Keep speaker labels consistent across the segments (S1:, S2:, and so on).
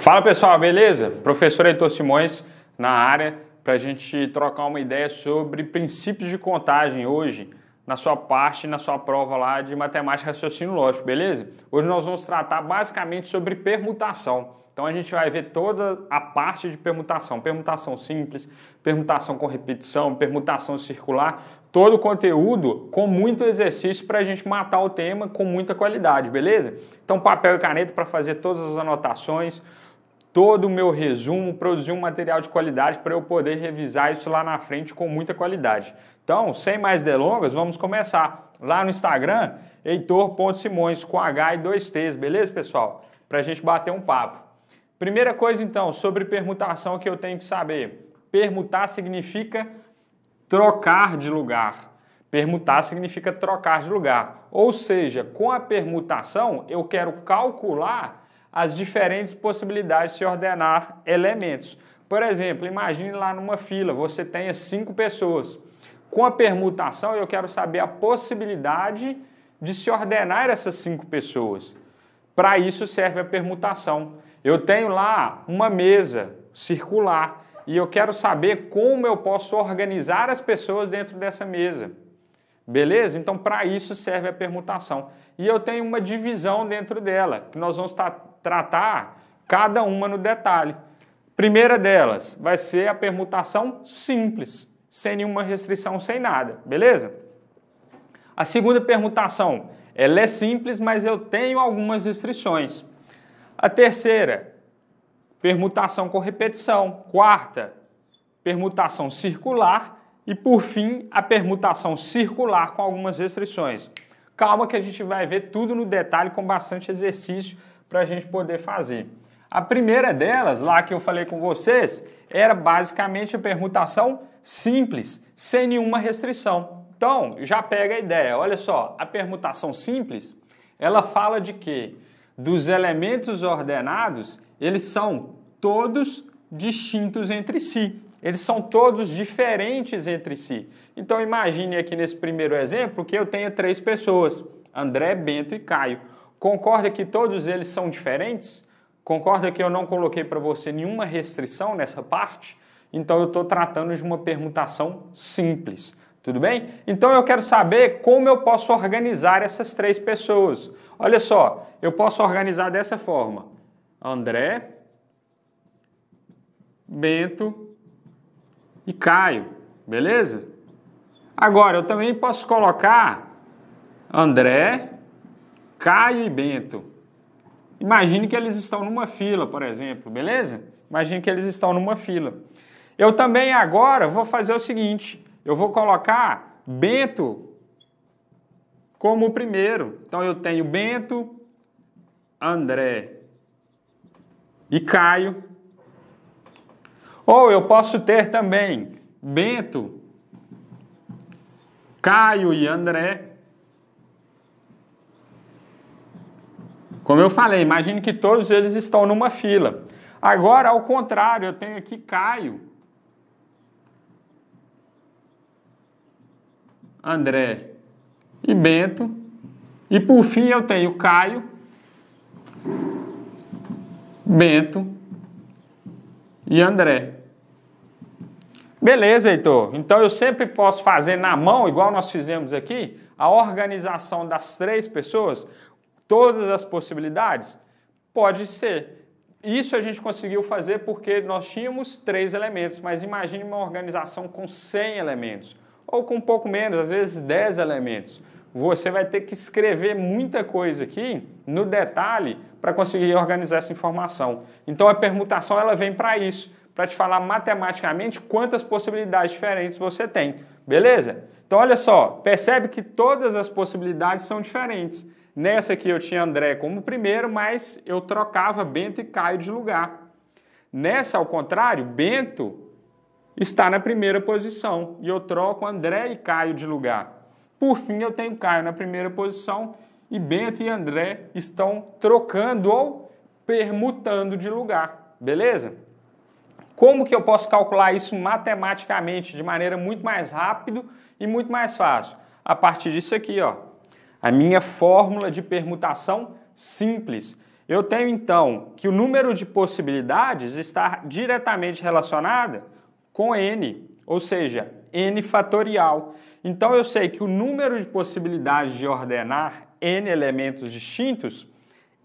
S1: Fala pessoal, beleza? Professor Heitor Simões na área para a gente trocar uma ideia sobre princípios de contagem hoje na sua parte, na sua prova lá de matemática e raciocínio lógico, beleza? Hoje nós vamos tratar basicamente sobre permutação. Então a gente vai ver toda a parte de permutação, permutação simples, permutação com repetição, permutação circular, todo o conteúdo com muito exercício para a gente matar o tema com muita qualidade, beleza? Então papel e caneta para fazer todas as anotações, todo o meu resumo, produzir um material de qualidade para eu poder revisar isso lá na frente com muita qualidade. Então, sem mais delongas, vamos começar. Lá no Instagram, heitor.simões com H e dois ts beleza, pessoal? Para a gente bater um papo. Primeira coisa, então, sobre permutação que eu tenho que saber. Permutar significa trocar de lugar. Permutar significa trocar de lugar. Ou seja, com a permutação, eu quero calcular as diferentes possibilidades de se ordenar elementos. Por exemplo, imagine lá numa fila, você tenha cinco pessoas. Com a permutação, eu quero saber a possibilidade de se ordenar essas cinco pessoas. Para isso serve a permutação. Eu tenho lá uma mesa circular e eu quero saber como eu posso organizar as pessoas dentro dessa mesa. Beleza? Então, para isso serve a permutação. E eu tenho uma divisão dentro dela, que nós vamos estar tratar cada uma no detalhe. Primeira delas vai ser a permutação simples, sem nenhuma restrição, sem nada, beleza? A segunda permutação, ela é simples, mas eu tenho algumas restrições. A terceira, permutação com repetição. Quarta, permutação circular. E por fim, a permutação circular com algumas restrições. Calma que a gente vai ver tudo no detalhe com bastante exercício para a gente poder fazer. A primeira delas, lá que eu falei com vocês, era basicamente a permutação simples, sem nenhuma restrição. Então, já pega a ideia. Olha só, a permutação simples, ela fala de que dos elementos ordenados, eles são todos distintos entre si. Eles são todos diferentes entre si. Então imagine aqui nesse primeiro exemplo que eu tenha três pessoas: André, Bento e Caio. Concorda que todos eles são diferentes? Concorda que eu não coloquei para você nenhuma restrição nessa parte? Então eu estou tratando de uma permutação simples, tudo bem? Então eu quero saber como eu posso organizar essas três pessoas. Olha só, eu posso organizar dessa forma: André, Bento e Caio, beleza? Agora eu também posso colocar André, Caio e Bento. Imagine que eles estão numa fila, por exemplo, beleza? Imagine que eles estão numa fila. Eu também agora vou fazer o seguinte: eu vou colocar Bento como o primeiro. Então eu tenho Bento, André e Caio. Ou eu posso ter também Bento, Caio e André. Como eu falei, imagine que todos eles estão numa fila. Agora, ao contrário, eu tenho aqui Caio, André e Bento. E por fim eu tenho Caio, Bento e André. Beleza, Heitor. Então eu sempre posso fazer na mão, igual nós fizemos aqui, a organização das três pessoas todas as possibilidades? Pode ser. Isso a gente conseguiu fazer porque nós tínhamos três elementos, mas imagine uma organização com 100 elementos, ou com um pouco menos, às vezes 10 elementos. Você vai ter que escrever muita coisa aqui no detalhe para conseguir organizar essa informação. Então a permutação ela vem para isso, para te falar matematicamente quantas possibilidades diferentes você tem. Beleza? Então olha só, percebe que todas as possibilidades são diferentes. Nessa aqui eu tinha André como primeiro, mas eu trocava Bento e Caio de lugar. Nessa, ao contrário, Bento está na primeira posição e eu troco André e Caio de lugar. Por fim, eu tenho Caio na primeira posição e Bento e André estão trocando ou permutando de lugar, beleza? Como que eu posso calcular isso matematicamente de maneira muito mais rápida e muito mais fácil? A partir disso aqui, ó a minha fórmula de permutação simples. Eu tenho então que o número de possibilidades está diretamente relacionada com n, ou seja, n fatorial. Então eu sei que o número de possibilidades de ordenar n elementos distintos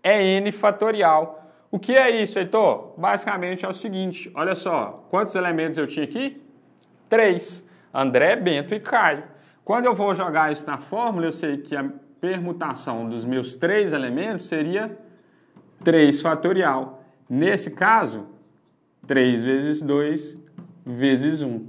S1: é n fatorial. O que é isso, Heitor? Basicamente é o seguinte: olha só, quantos elementos eu tinha aqui? Três: André, Bento e Caio. Quando eu vou jogar isso na fórmula, eu sei que a permutação dos meus três elementos seria 3 fatorial. Nesse caso, 3 vezes 2 vezes 1.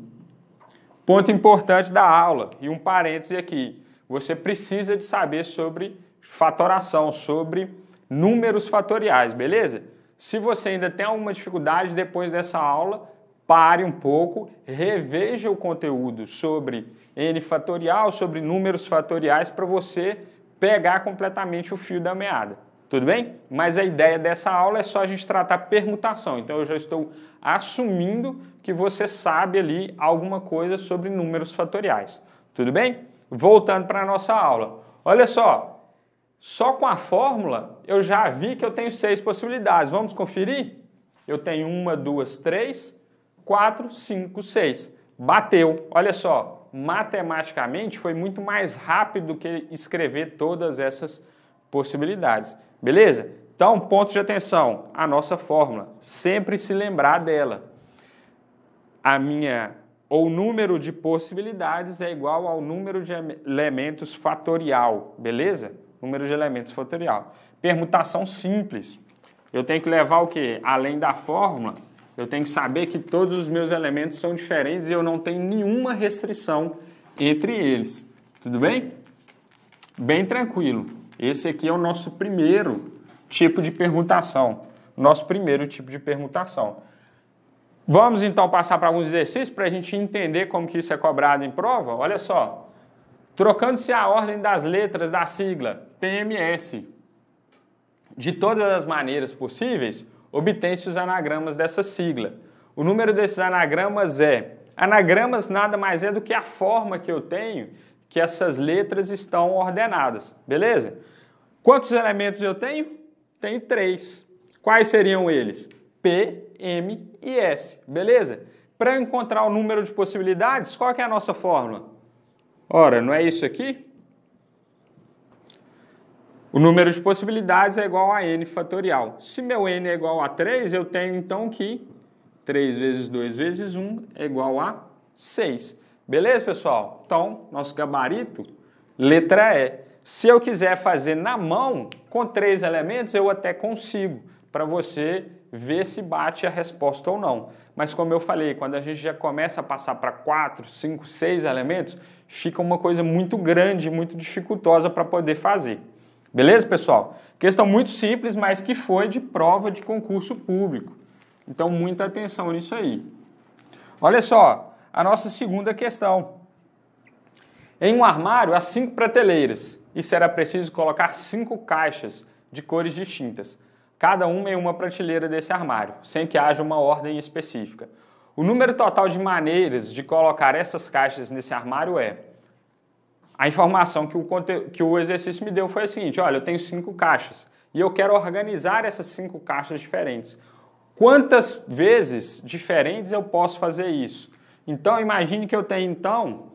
S1: Ponto importante da aula, e um parêntese aqui. Você precisa de saber sobre fatoração, sobre números fatoriais, beleza? Se você ainda tem alguma dificuldade depois dessa aula, pare um pouco, reveja o conteúdo sobre n fatorial, sobre números fatoriais para você pegar completamente o fio da meada. Tudo bem? Mas a ideia dessa aula é só a gente tratar permutação. Então eu já estou assumindo que você sabe ali alguma coisa sobre números fatoriais. Tudo bem? Voltando para a nossa aula. Olha só, só com a fórmula eu já vi que eu tenho seis possibilidades. Vamos conferir? Eu tenho uma, duas, três, 4, 5, 6. Bateu. Olha só, matematicamente foi muito mais rápido do que escrever todas essas possibilidades. Beleza? Então, ponto de atenção, a nossa fórmula, sempre se lembrar dela. A minha ou número de possibilidades é igual ao número de elementos fatorial, beleza? Número de elementos fatorial. Permutação simples. Eu tenho que levar o que? Além da fórmula, eu tenho que saber que todos os meus elementos são diferentes e eu não tenho nenhuma restrição entre eles. Tudo bem? Bem tranquilo. Esse aqui é o nosso primeiro tipo de permutação. Nosso primeiro tipo de permutação. Vamos então passar para alguns exercícios para a gente entender como que isso é cobrado em prova? Olha só. Trocando-se a ordem das letras da sigla PMS de todas as maneiras possíveis, obtém-se os anagramas dessa sigla. O número desses anagramas é. Anagramas nada mais é do que a forma que eu tenho que essas letras estão ordenadas, beleza? Quantos elementos eu tenho? Tenho três. Quais seriam eles? P, M e S, beleza? Para encontrar o número de possibilidades, qual é a nossa fórmula? Ora, não é isso aqui? O número de possibilidades é igual a n fatorial. Se meu n é igual a 3, eu tenho então que 3 vezes 2 vezes 1 é igual a 6. Beleza, pessoal? Então, nosso gabarito, letra E. Se eu quiser fazer na mão, com três elementos, eu até consigo, para você ver se bate a resposta ou não. Mas como eu falei, quando a gente já começa a passar para quatro, cinco, seis elementos, fica uma coisa muito grande, muito dificultosa para poder fazer. Beleza, pessoal? Questão muito simples, mas que foi de prova de concurso público. Então, muita atenção nisso aí. Olha só, a nossa segunda questão. Em um armário há cinco prateleiras e será preciso colocar cinco caixas de cores distintas, cada uma em uma prateleira desse armário, sem que haja uma ordem específica. O número total de maneiras de colocar essas caixas nesse armário é a informação que o, que o exercício me deu foi a seguinte: olha, eu tenho cinco caixas e eu quero organizar essas cinco caixas diferentes. Quantas vezes diferentes eu posso fazer isso? Então, imagine que eu tenho então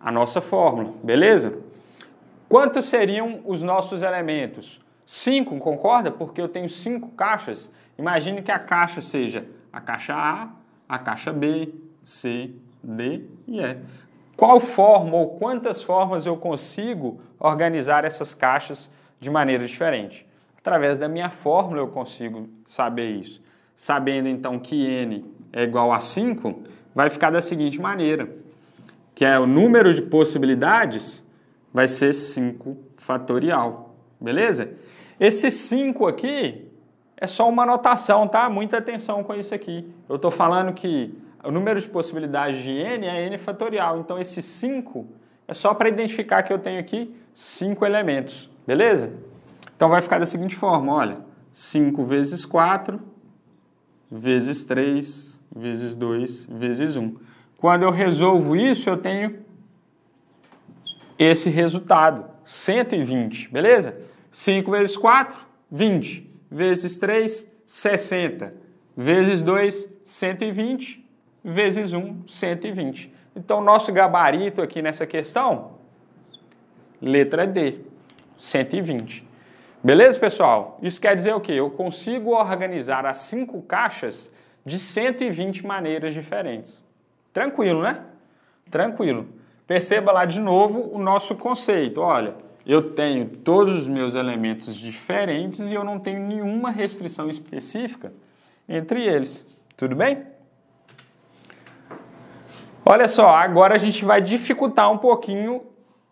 S1: a nossa fórmula, beleza? Quantos seriam os nossos elementos? Cinco, concorda? Porque eu tenho cinco caixas. Imagine que a caixa seja a caixa A, a caixa B, C, D e E qual forma ou quantas formas eu consigo organizar essas caixas de maneira diferente. Através da minha fórmula eu consigo saber isso. Sabendo então que n é igual a 5, vai ficar da seguinte maneira, que é o número de possibilidades vai ser 5 fatorial, beleza? Esse 5 aqui é só uma notação, tá? Muita atenção com isso aqui. Eu estou falando que o número de possibilidades de n é n fatorial. Então, esse 5 é só para identificar que eu tenho aqui 5 elementos, beleza? Então, vai ficar da seguinte forma, olha, 5 vezes 4, vezes 3, vezes 2, vezes 1. Quando eu resolvo isso, eu tenho esse resultado, 120, beleza? 5 vezes 4, 20, vezes 3, 60, vezes 2, 120, vezes 1, 120. Então, nosso gabarito aqui nessa questão, letra D, 120. Beleza, pessoal? Isso quer dizer o quê? Eu consigo organizar as cinco caixas de 120 maneiras diferentes. Tranquilo, né? Tranquilo. Perceba lá de novo o nosso conceito. Olha, eu tenho todos os meus elementos diferentes e eu não tenho nenhuma restrição específica entre eles. Tudo bem? Olha só, agora a gente vai dificultar um pouquinho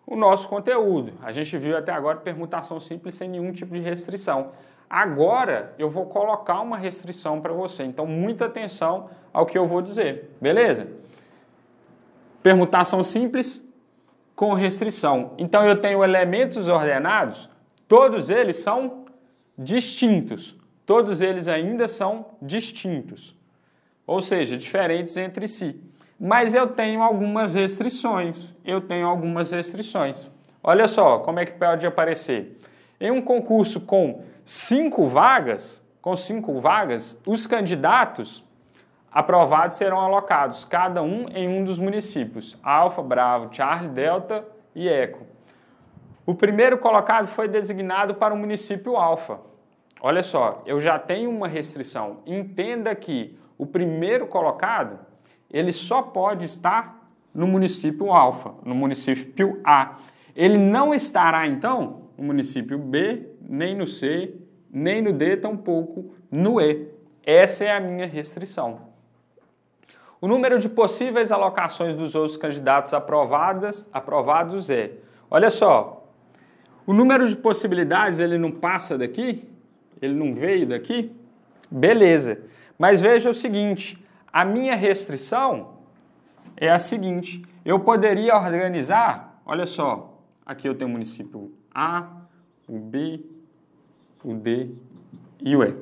S1: o nosso conteúdo. A gente viu até agora permutação simples sem nenhum tipo de restrição. Agora eu vou colocar uma restrição para você, então muita atenção ao que eu vou dizer, beleza? Permutação simples com restrição. Então eu tenho elementos ordenados, todos eles são distintos, todos eles ainda são distintos, ou seja, diferentes entre si mas eu tenho algumas restrições. Eu tenho algumas restrições. Olha só como é que pode aparecer. Em um concurso com cinco vagas, com cinco vagas, os candidatos aprovados serão alocados, cada um em um dos municípios: Alfa, Bravo, Charlie, Delta e Eco. O primeiro colocado foi designado para o município Alfa. Olha só, eu já tenho uma restrição. Entenda que o primeiro colocado ele só pode estar no município alfa, no município A. Ele não estará, então, no município B, nem no C, nem no D, tampouco no E. Essa é a minha restrição. O número de possíveis alocações dos outros candidatos aprovadas, aprovados é. Olha só, o número de possibilidades ele não passa daqui, ele não veio daqui, beleza. Mas veja o seguinte: a minha restrição é a seguinte: eu poderia organizar, olha só, aqui eu tenho o município A, o B, o D e o E.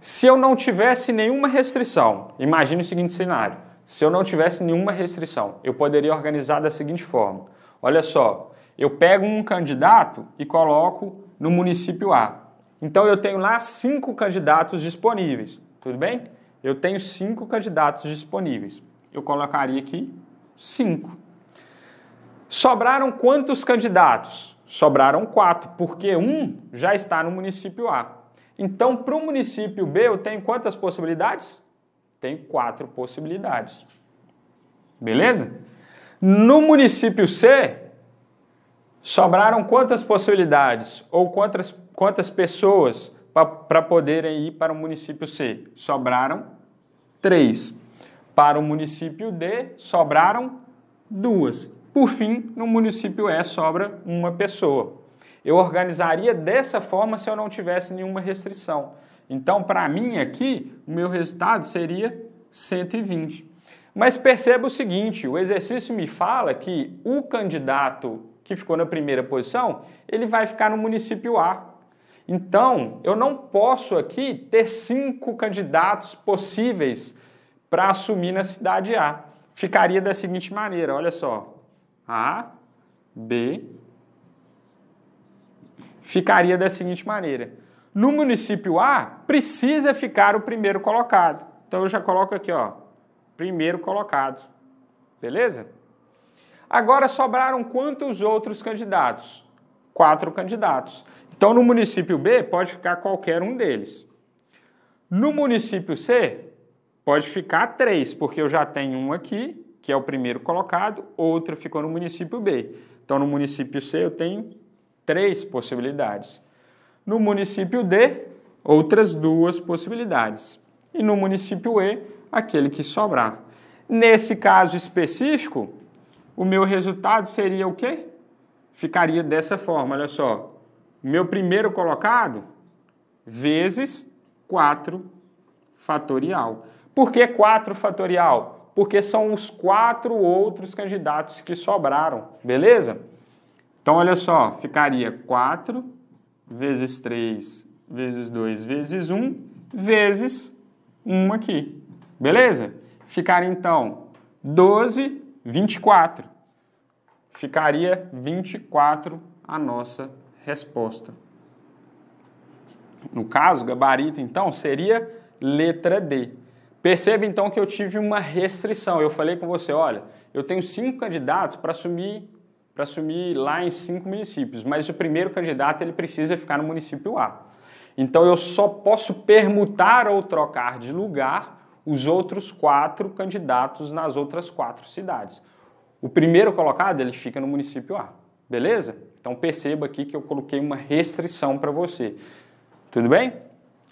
S1: Se eu não tivesse nenhuma restrição, imagine o seguinte cenário: se eu não tivesse nenhuma restrição, eu poderia organizar da seguinte forma: olha só, eu pego um candidato e coloco no município A. Então eu tenho lá cinco candidatos disponíveis, tudo bem? eu tenho cinco candidatos disponíveis. Eu colocaria aqui cinco. Sobraram quantos candidatos? Sobraram quatro, porque um já está no município A. Então, para o município B, eu tenho quantas possibilidades? Tenho quatro possibilidades. Beleza? No município C, sobraram quantas possibilidades ou quantas, quantas pessoas para poderem ir para o município C? Sobraram três. Para o município D, sobraram duas. Por fim, no município E, sobra uma pessoa. Eu organizaria dessa forma se eu não tivesse nenhuma restrição. Então, para mim aqui, o meu resultado seria 120. Mas perceba o seguinte: o exercício me fala que o candidato que ficou na primeira posição, ele vai ficar no município A, então, eu não posso aqui ter cinco candidatos possíveis para assumir na cidade A. Ficaria da seguinte maneira, olha só. A, B, ficaria da seguinte maneira. No município A, precisa ficar o primeiro colocado. Então, eu já coloco aqui, ó, primeiro colocado. Beleza? Agora sobraram quantos outros candidatos? Quatro candidatos. Então, no município B, pode ficar qualquer um deles. No município C, pode ficar três, porque eu já tenho um aqui, que é o primeiro colocado, outro ficou no município B. Então, no município C, eu tenho três possibilidades. No município D, outras duas possibilidades. E no município E, aquele que sobrar. Nesse caso específico, o meu resultado seria o quê? Ficaria dessa forma, olha só meu primeiro colocado vezes 4 fatorial. Por que 4 fatorial? Porque são os quatro outros candidatos que sobraram, beleza? Então, olha só, ficaria 4 vezes 3 vezes 2 vezes 1 vezes 1 aqui, beleza? Ficaria, então, 12, 24. Ficaria 24 a nossa resposta. No caso, gabarito, então, seria letra D. Perceba, então, que eu tive uma restrição. Eu falei com você, olha, eu tenho cinco candidatos para assumir para assumir lá em cinco municípios, mas o primeiro candidato ele precisa ficar no município A. Então eu só posso permutar ou trocar de lugar os outros quatro candidatos nas outras quatro cidades. O primeiro colocado ele fica no município A, beleza? Então perceba aqui que eu coloquei uma restrição para você. Tudo bem?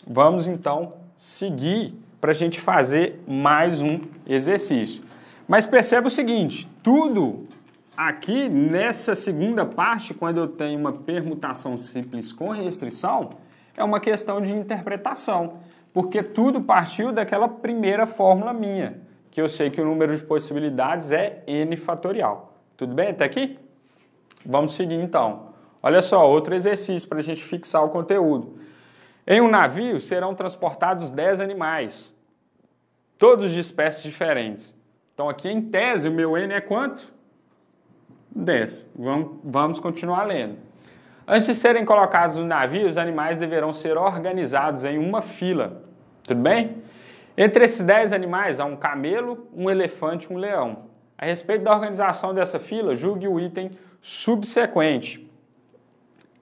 S1: Vamos então seguir para a gente fazer mais um exercício. Mas perceba o seguinte: tudo aqui nessa segunda parte, quando eu tenho uma permutação simples com restrição, é uma questão de interpretação, porque tudo partiu daquela primeira fórmula minha, que eu sei que o número de possibilidades é n fatorial. Tudo bem até aqui? Vamos seguir então. Olha só, outro exercício para a gente fixar o conteúdo. Em um navio serão transportados 10 animais, todos de espécies diferentes. Então aqui em tese o meu N é quanto? 10. Vamos, vamos continuar lendo. Antes de serem colocados no navio, os animais deverão ser organizados em uma fila. Tudo bem? Entre esses 10 animais há um camelo, um elefante e um leão. A respeito da organização dessa fila, julgue o item subsequente.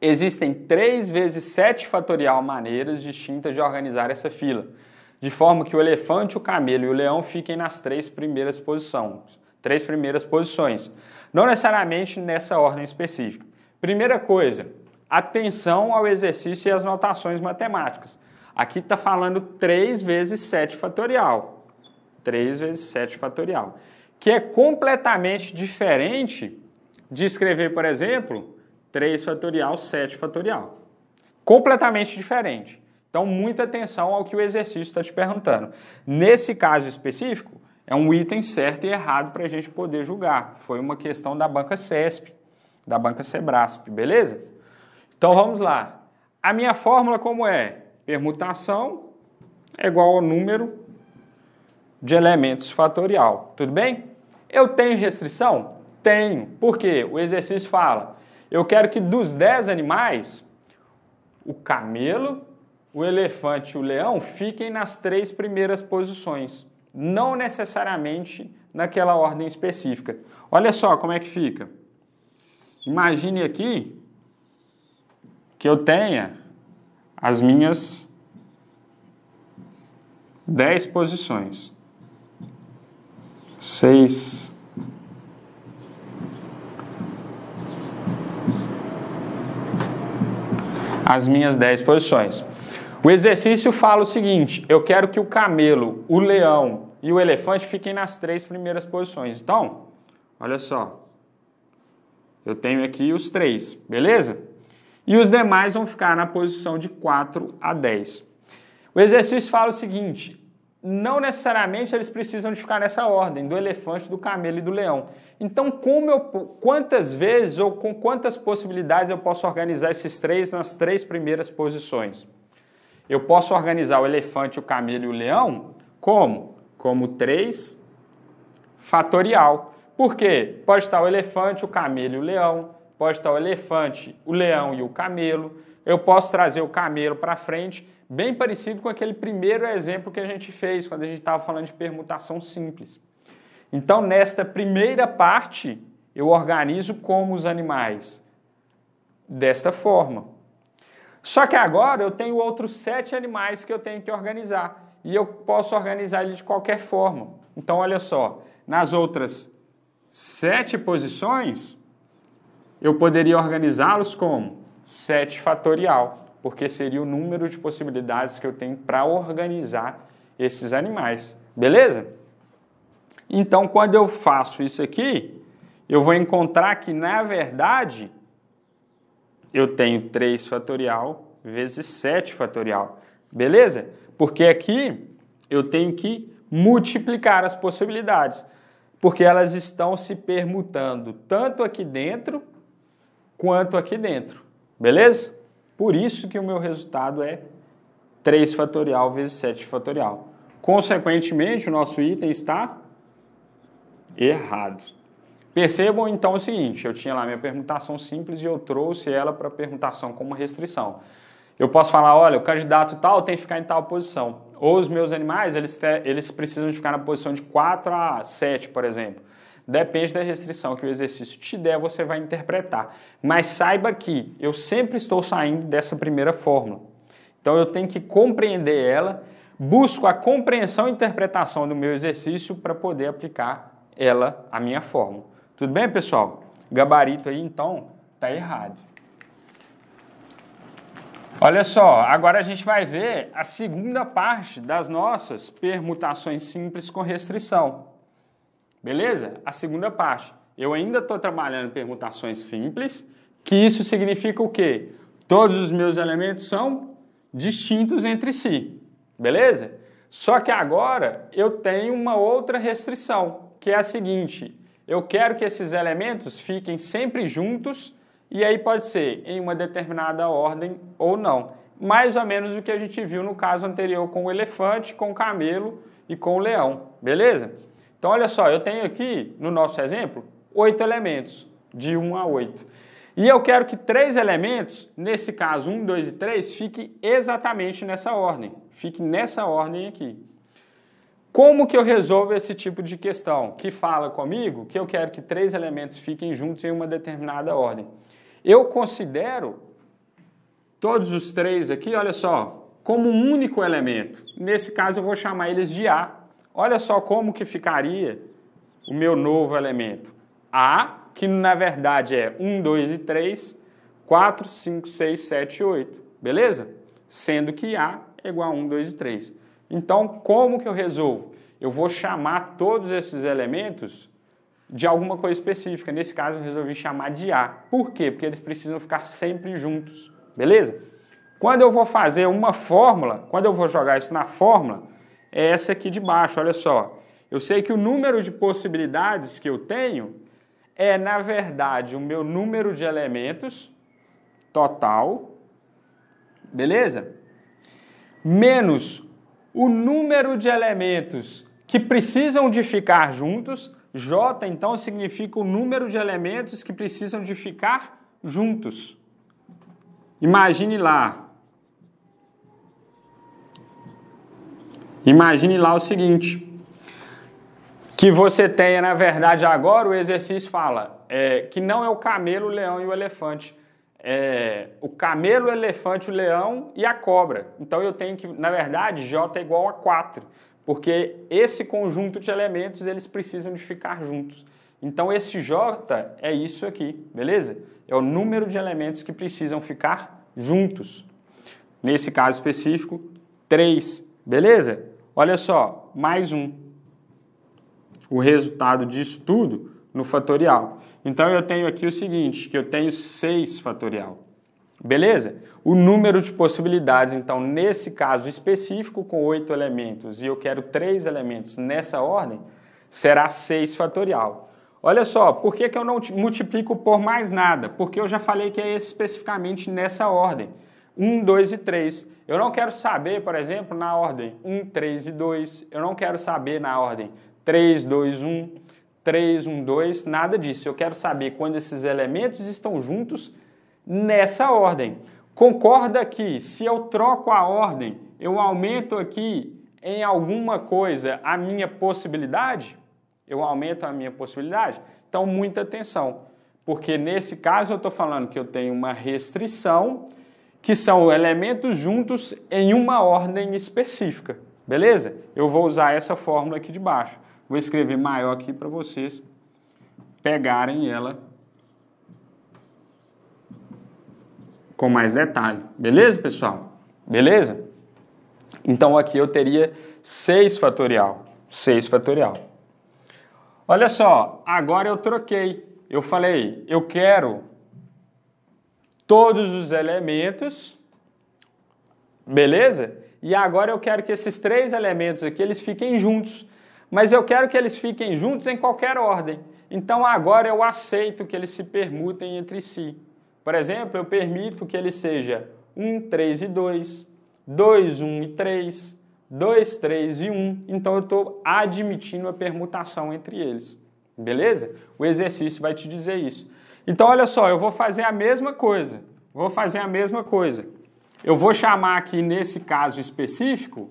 S1: Existem 3 vezes 7 fatorial maneiras distintas de organizar essa fila, de forma que o elefante, o camelo e o leão fiquem nas três primeiras posições. Três primeiras posições, não necessariamente nessa ordem específica. Primeira coisa, atenção ao exercício e às notações matemáticas. Aqui está falando 3 vezes 7 fatorial. 3 vezes 7 fatorial. Que é completamente diferente de escrever, por exemplo, 3 fatorial, 7 fatorial. Completamente diferente. Então, muita atenção ao que o exercício está te perguntando. Nesse caso específico, é um item certo e errado para a gente poder julgar. Foi uma questão da banca CESP, da banca Sebrasp, beleza? Então, vamos lá. A minha fórmula como é? Permutação é igual ao número de elementos fatorial, tudo bem? Eu tenho restrição? Tenho. Por quê? O exercício fala: eu quero que dos 10 animais, o camelo, o elefante e o leão fiquem nas três primeiras posições, não necessariamente naquela ordem específica. Olha só como é que fica. Imagine aqui que eu tenha as minhas 10 posições. 6 as minhas 10 posições. O exercício fala o seguinte: eu quero que o camelo, o leão e o elefante fiquem nas três primeiras posições. Então, olha só. Eu tenho aqui os três, beleza? E os demais vão ficar na posição de 4 a 10. O exercício fala o seguinte: não necessariamente eles precisam de ficar nessa ordem, do elefante, do camelo e do leão. Então, como eu, quantas vezes ou com quantas possibilidades eu posso organizar esses três nas três primeiras posições? Eu posso organizar o elefante, o camelo e o leão como? Como três fatorial. Por quê? Pode estar o elefante, o camelo e o leão, pode estar o elefante, o leão e o camelo. Eu posso trazer o camelo para frente bem parecido com aquele primeiro exemplo que a gente fez quando a gente estava falando de permutação simples. Então, nesta primeira parte, eu organizo como os animais desta forma. Só que agora eu tenho outros sete animais que eu tenho que organizar e eu posso organizar ele de qualquer forma. Então, olha só, nas outras sete posições, eu poderia organizá-los como 7 fatorial porque seria o número de possibilidades que eu tenho para organizar esses animais. Beleza? Então, quando eu faço isso aqui, eu vou encontrar que, na verdade, eu tenho 3 fatorial vezes 7 fatorial. Beleza? Porque aqui eu tenho que multiplicar as possibilidades, porque elas estão se permutando tanto aqui dentro quanto aqui dentro. Beleza? Por isso que o meu resultado é 3 fatorial vezes 7 fatorial. Consequentemente, o nosso item está errado. Percebam então o seguinte, eu tinha lá minha permutação simples e eu trouxe ela para a permutação com uma restrição. Eu posso falar, olha, o candidato tal tem que ficar em tal posição. Ou os meus animais, eles, eles precisam de ficar na posição de 4 a 7, por exemplo. Depende da restrição que o exercício te der, você vai interpretar. Mas saiba que eu sempre estou saindo dessa primeira fórmula. Então eu tenho que compreender ela, busco a compreensão e interpretação do meu exercício para poder aplicar ela à minha fórmula. Tudo bem, pessoal? Gabarito aí então tá errado. Olha só, agora a gente vai ver a segunda parte das nossas permutações simples com restrição. Beleza? A segunda parte. Eu ainda estou trabalhando permutações simples, que isso significa o quê? Todos os meus elementos são distintos entre si. Beleza? Só que agora eu tenho uma outra restrição, que é a seguinte: eu quero que esses elementos fiquem sempre juntos e aí pode ser em uma determinada ordem ou não. Mais ou menos o que a gente viu no caso anterior com o elefante, com o camelo e com o leão, beleza? Então, olha só, eu tenho aqui, no nosso exemplo, oito elementos, de 1 a 8. E eu quero que três elementos, nesse caso 1, 2 e 3, fiquem exatamente nessa ordem. Fique nessa ordem aqui. Como que eu resolvo esse tipo de questão? Que fala comigo que eu quero que três elementos fiquem juntos em uma determinada ordem. Eu considero todos os três aqui, olha só, como um único elemento. Nesse caso, eu vou chamar eles de A, Olha só como que ficaria o meu novo elemento. A, que na verdade é 1, 2 e 3, 4, 5, 6, 7 e 8. Beleza? Sendo que A é igual a 1, 2 e 3. Então, como que eu resolvo? Eu vou chamar todos esses elementos de alguma coisa específica. Nesse caso, eu resolvi chamar de A. Por quê? Porque eles precisam ficar sempre juntos. Beleza? Quando eu vou fazer uma fórmula, quando eu vou jogar isso na fórmula, é essa aqui de baixo, olha só. Eu sei que o número de possibilidades que eu tenho é, na verdade, o meu número de elementos total, beleza? Menos o número de elementos que precisam de ficar juntos. J, então, significa o número de elementos que precisam de ficar juntos. Imagine lá, Imagine lá o seguinte: que você tenha, na verdade, agora o exercício fala é, que não é o camelo, o leão e o elefante. É, o camelo, o elefante, o leão e a cobra. Então eu tenho que, na verdade, J é igual a 4, porque esse conjunto de elementos eles precisam de ficar juntos. Então esse J é isso aqui, beleza? É o número de elementos que precisam ficar juntos. Nesse caso específico, 3, beleza? Olha só, mais um. O resultado disso tudo no fatorial. Então eu tenho aqui o seguinte, que eu tenho 6 fatorial. Beleza? O número de possibilidades, então, nesse caso específico, com oito elementos, e eu quero três elementos nessa ordem, será 6 fatorial. Olha só, por que, que eu não multiplico por mais nada? Porque eu já falei que é especificamente nessa ordem. 1, 2 e 3. Eu não quero saber, por exemplo, na ordem 1, 3 e 2. Eu não quero saber na ordem 3, 2, 1, 3, 1, 2, nada disso. Eu quero saber quando esses elementos estão juntos nessa ordem. Concorda que se eu troco a ordem, eu aumento aqui em alguma coisa a minha possibilidade? Eu aumento a minha possibilidade? Então, muita atenção, porque nesse caso eu estou falando que eu tenho uma restrição que são elementos juntos em uma ordem específica. Beleza? Eu vou usar essa fórmula aqui de baixo. Vou escrever maior aqui para vocês pegarem ela com mais detalhe. Beleza, pessoal? Beleza? Então aqui eu teria 6 fatorial. 6 fatorial. Olha só, agora eu troquei. Eu falei, eu quero todos os elementos, beleza? E agora eu quero que esses três elementos aqui eles fiquem juntos, mas eu quero que eles fiquem juntos em qualquer ordem. Então agora eu aceito que eles se permutem entre si. Por exemplo, eu permito que ele seja 1, 3 e 2, 2, 1 e 3, 2, 3 e 1. Então eu estou admitindo a permutação entre eles. Beleza? O exercício vai te dizer isso. Então, olha só, eu vou fazer a mesma coisa. Vou fazer a mesma coisa. Eu vou chamar aqui, nesse caso específico,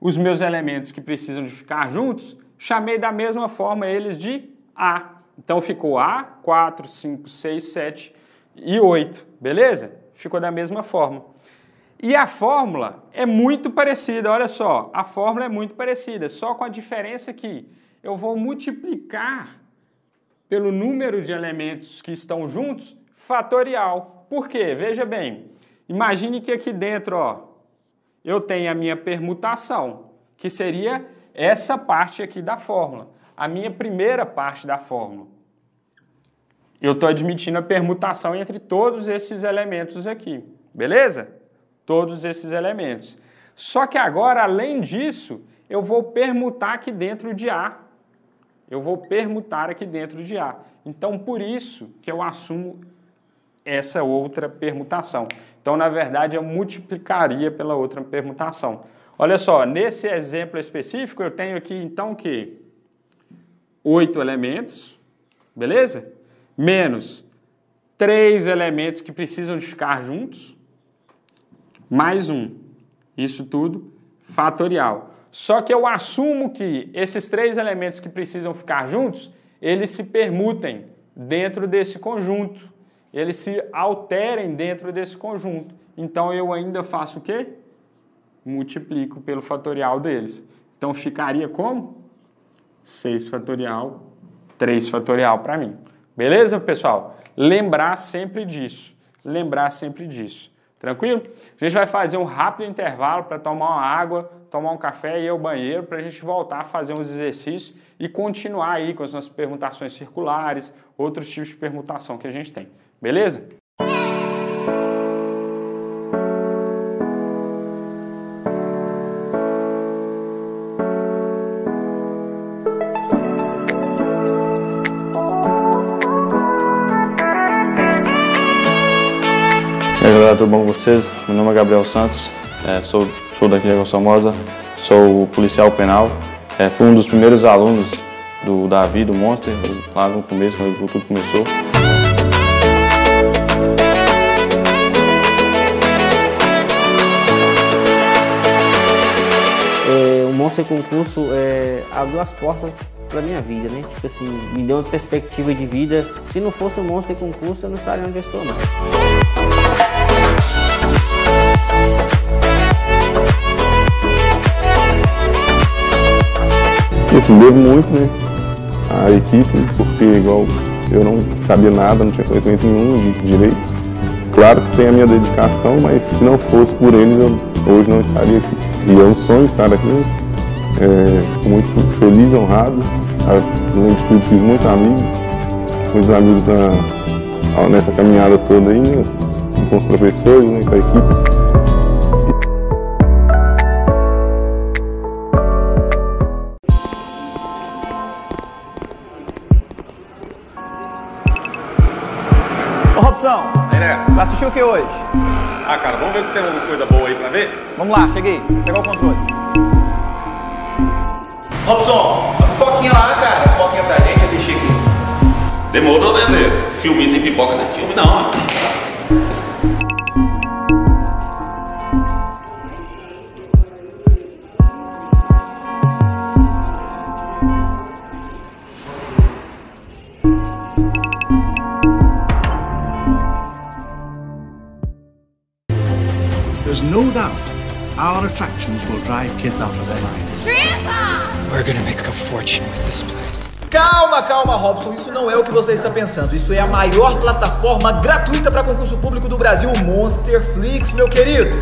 S1: os meus elementos que precisam de ficar juntos, chamei da mesma forma eles de A. Então ficou A, 4, 5, 6, 7 e 8, beleza? Ficou da mesma forma. E a fórmula é muito parecida, olha só, a fórmula é muito parecida, só com a diferença que eu vou multiplicar pelo número de elementos que estão juntos, fatorial. Por quê? Veja bem, imagine que aqui dentro ó, eu tenho a minha permutação, que seria essa parte aqui da fórmula, a minha primeira parte da fórmula. Eu estou admitindo a permutação entre todos esses elementos aqui, beleza? Todos esses elementos. Só que agora, além disso, eu vou permutar aqui dentro de A eu vou permutar aqui dentro de A. Então, por isso que eu assumo essa outra permutação. Então, na verdade, eu multiplicaria pela outra permutação. Olha só, nesse exemplo específico, eu tenho aqui, então, que oito elementos, beleza? Menos três elementos que precisam de ficar juntos, mais um. Isso tudo fatorial. Só que eu assumo que esses três elementos que precisam ficar juntos, eles se permutem dentro desse conjunto, eles se alterem dentro desse conjunto. Então eu ainda faço o quê? Multiplico pelo fatorial deles. Então ficaria como? 6 fatorial, 3 fatorial para mim. Beleza, pessoal? Lembrar sempre disso. Lembrar sempre disso. Tranquilo? A gente vai fazer um rápido intervalo para tomar uma água, tomar um café e ir ao banheiro para a gente voltar a fazer uns exercícios e continuar aí com as nossas permutações circulares, outros tipos de permutação que a gente tem. Beleza? E aí, galera, tudo bom com vocês? Meu nome é Gabriel Santos, é, sou Sou daqui de Águas Somoza, sou policial penal. É, fui um dos primeiros alunos do Davi, do Monster, lá no começo, quando tudo começou. É, o Monster Concurso é, abriu as portas para minha vida, né? Tipo assim, me deu uma perspectiva de vida. Se não fosse o Monster Concurso, eu não estaria onde eu estou mais. assim, devo muito, né, à equipe, porque igual eu não sabia nada, não tinha conhecimento nenhum de direito. Claro que tem a minha dedicação, mas se não fosse por eles, eu hoje não estaria aqui. E é um sonho estar aqui. Né? É, fico muito feliz, honrado. Além de tudo, fiz muitos amigos, muitos amigos nessa caminhada toda aí, né? com os professores, né? com a equipe. Assistiu assistir o que hoje? Ah, cara, vamos ver se tem alguma coisa boa aí pra ver? Vamos lá, cheguei. Pegar o controle. Robson, a pipoquinha lá, cara. Pipoquinha pra gente assistir aqui. Demorou, né, Filme sem pipoca não é filme, não. Né? attractions will drive kids out of their minds. Grandpa! We're gonna make a fortune with this place. Calma, calma, Robson, isso não é o que você está pensando. Isso é a maior plataforma gratuita para concurso público do Brasil, Monsterflix, meu querido.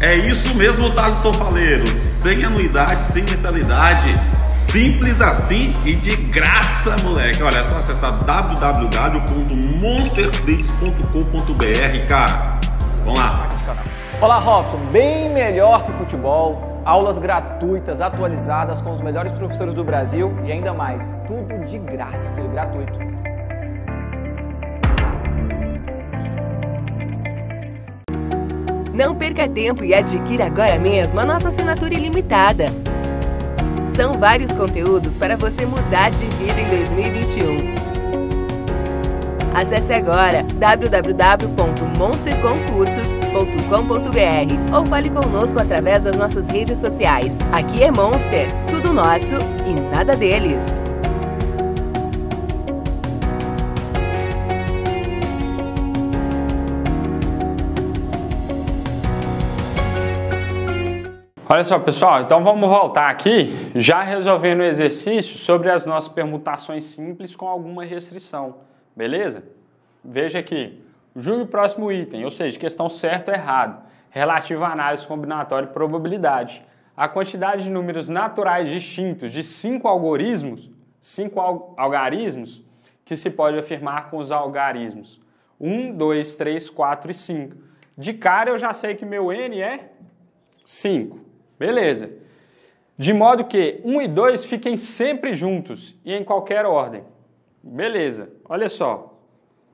S1: É isso mesmo, Thaleson Faleiro. Sem anuidade, sem mensalidade, simples assim e de graça, moleque. Olha, é só acessar www.monsterflix.com.br, cara. Vamos lá. Olá, Robson. Bem melhor que futebol, aulas gratuitas, atualizadas com os melhores professores do Brasil e ainda mais, tudo de graça, filho, gratuito. Não perca tempo e adquira agora mesmo a nossa assinatura ilimitada. São vários conteúdos para você mudar de vida em 2021. Acesse agora www.monsterconcursos.com.br ou fale conosco através das nossas redes sociais. Aqui é Monster, tudo nosso e nada deles. Olha só, pessoal, então vamos voltar aqui, já resolvendo o exercício sobre as nossas permutações simples com alguma restrição. Beleza? Veja aqui. Julgue o próximo item, ou seja, questão certo ou errado, relativa à análise combinatória e probabilidade. A quantidade de números naturais distintos de cinco algoritmos, cinco al algarismos, que se pode afirmar com os algarismos. 1, 2, 3, 4 e 5. De cara eu já sei que meu n é 5. Beleza. De modo que 1 e 2 fiquem sempre juntos e em qualquer ordem. Beleza, olha só.